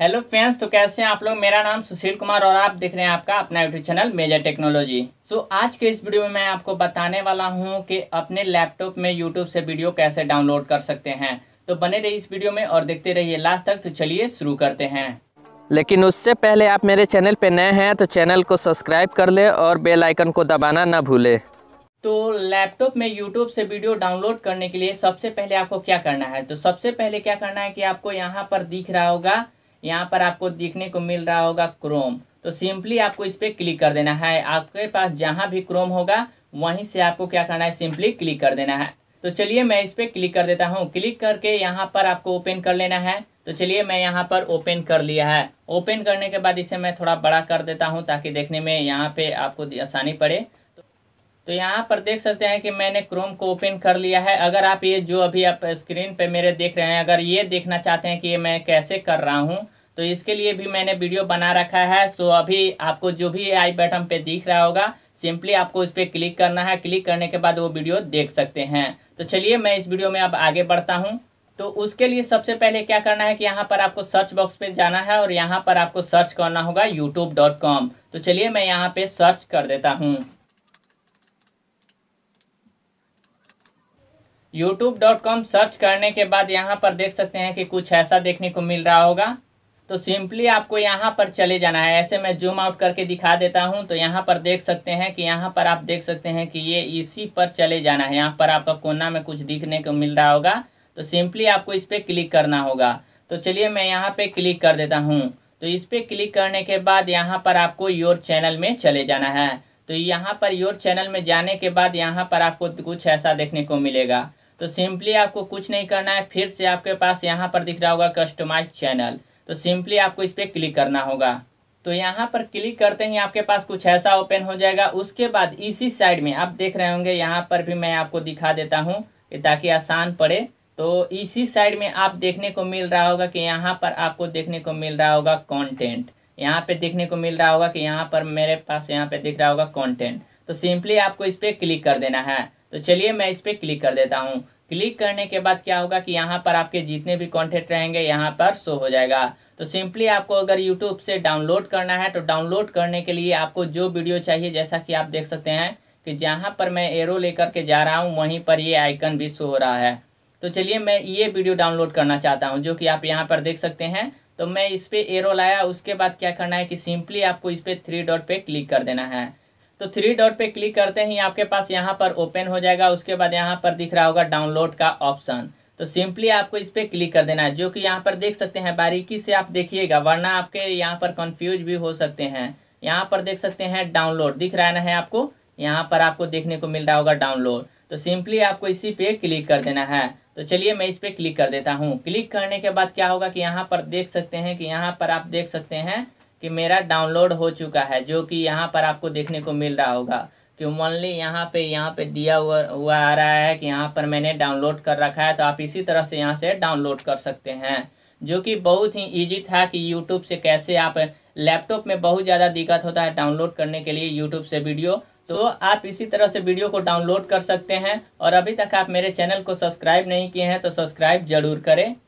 hello friends तो कैसे हैं आप लोग मेरा नाम सुशील कुमार और आप देख रहे हैं आपका अपना YouTube channel major technology so so, आज के इस वीडियो में मैं आपको बताने वाला हूं कि अपने लैपटॉप में यूट्यूब से वीडियो कैसे डाउनलोड कर सकते हैं तो बने रहिए इस वीडियो में और देखते रहिए लास्ट तक तो चलिए शुरू करते हैं लेकिन उससे पहले आप मेरे चैनल पर नए हैं तो चैनल को सब्सक्राइब कर ले और बेलाइकन को दबाना ना भूले तो लैपटॉप में यूट्यूब से वीडियो डाउनलोड करने के लिए सबसे पहले आपको क्या करना है तो सबसे पहले क्या करना है कि आपको यहाँ पर दिख रहा होगा यहाँ पर आपको देखने को मिल रहा होगा क्रोम तो सिंपली आपको इस पर क्लिक कर देना है आपके पास जहाँ भी क्रोम होगा वहीं से आपको क्या करना है सिंपली क्लिक कर देना है तो चलिए मैं इस पर क्लिक कर देता हूँ क्लिक करके यहाँ पर आपको ओपन कर लेना है तो चलिए मैं यहाँ पर ओपन कर लिया है ओपन करने के बाद इसे मैं थोड़ा बड़ा कर देता हूँ ताकि देखने में यहाँ पे आपको आसानी पड़े तो यहाँ पर देख सकते हैं कि मैंने क्रोम को ओपन कर लिया है अगर आप ये जो अभी आप स्क्रीन पे मेरे देख रहे हैं अगर ये देखना चाहते हैं कि ये मैं कैसे कर रहा हूँ तो इसके लिए भी मैंने वीडियो बना रखा है सो अभी आपको जो भी आई बटन पे दिख रहा होगा सिंपली आपको इस पर क्लिक करना है क्लिक करने के बाद वो वीडियो देख सकते हैं तो चलिए मैं इस वीडियो में अब आगे बढ़ता हूँ तो उसके लिए सबसे पहले क्या करना है कि यहाँ पर आपको सर्च बॉक्स पे जाना है और यहाँ पर आपको सर्च करना होगा youtube.com तो चलिए मैं यहाँ पे सर्च कर देता हूँ यूट्यूब डॉट कॉम सर्च करने के बाद यहाँ पर देख सकते हैं कि कुछ ऐसा देखने को मिल रहा होगा तो सिंपली आपको यहाँ पर चले जाना है ऐसे मैं जूम आउट करके दिखा देता हूँ तो यहाँ पर देख सकते हैं कि यहाँ पर आप देख सकते हैं कि ये इसी पर चले जाना है यहाँ पर आपका कोना में कुछ दिखने को मिल रहा होगा तो सिंपली आपको इस पर क्लिक करना होगा तो चलिए मैं यहाँ पर क्लिक कर देता हूँ तो इस पर क्लिक करने के बाद यहाँ पर आपको योर चैनल में चले जाना है तो यहाँ पर योर चैनल में जाने के बाद यहाँ पर आपको कुछ ऐसा देखने को मिलेगा तो सिंपली आपको कुछ नहीं करना है फिर से आपके पास यहाँ पर दिख रहा होगा कस्टमाइज चैनल तो सिंपली आपको इस पर क्लिक करना होगा तो यहाँ पर क्लिक करते ही आपके पास कुछ ऐसा ओपन हो जाएगा उसके बाद इसी साइड में आप देख रहे होंगे यहाँ पर भी मैं आपको दिखा देता हूँ ताकि आसान पड़े तो इसी साइड में आप देखने को मिल रहा होगा कि यहाँ पर आपको देखने को मिल रहा होगा कंटेंट यहाँ पे देखने को मिल रहा होगा कि यहाँ पर मेरे पास यहाँ पे दिख रहा होगा कंटेंट तो सिंपली आपको इस पर क्लिक कर देना है तो चलिए मैं इस पर क्लिक कर देता हूँ क्लिक करने के बाद क्या होगा कि यहाँ पर आपके जितने भी कॉन्टेंट रहेंगे यहाँ पर शो हो जाएगा तो सिंपली आपको अगर यूट्यूब से डाउनलोड करना है तो डाउनलोड करने के लिए आपको जो वीडियो चाहिए जैसा कि आप देख सकते हैं कि जहाँ पर मैं एरो लेकर के जा रहा हूँ वहीं पर ये आइकन भी शो हो रहा है तो चलिए मैं ये वीडियो डाउनलोड करना चाहता हूँ जो कि आप यहाँ पर देख सकते हैं तो मैं इस पर एरो लाया उसके बाद क्या करना है कि सिंपली आपको इस पर थ्री डॉट पे क्लिक कर देना है तो थ्री डॉट पे क्लिक करते ही आपके पास यहाँ पर ओपन हो जाएगा उसके बाद यहाँ पर दिख रहा होगा डाउनलोड का ऑप्शन तो सिंपली आपको इस पर क्लिक कर देना है जो कि यहाँ पर देख सकते हैं बारीकी से आप देखिएगा वरना आपके यहाँ पर कंफ्यूज भी हो सकते हैं यहाँ पर देख सकते हैं डाउनलोड दिख रहा ना है आपको यहाँ पर आपको देखने को मिल रहा होगा डाउनलोड तो सिंपली आपको इसी पे क्लिक कर देना है तो चलिए मैं इस पर क्लिक कर देता हूँ क्लिक करने के बाद क्या होगा कि यहाँ पर देख सकते हैं कि यहाँ पर आप देख सकते हैं कि मेरा डाउनलोड हो चुका है जो कि यहाँ पर आपको देखने को मिल रहा होगा क्यूमनली यहाँ पे यहाँ पे दिया हुआ हुआ आ रहा है कि यहाँ पर मैंने डाउनलोड कर रखा है तो आप इसी तरह से यहाँ से डाउनलोड कर सकते हैं जो कि बहुत ही ईजी था कि यूट्यूब से कैसे आप लैपटॉप में बहुत ज़्यादा दिक्कत होता है डाउनलोड करने के लिए यूट्यूब से वीडियो तो आप इसी तरह से वीडियो को डाउनलोड कर सकते हैं और अभी तक आप मेरे चैनल को सब्सक्राइब नहीं किए हैं तो सब्सक्राइब जरूर करें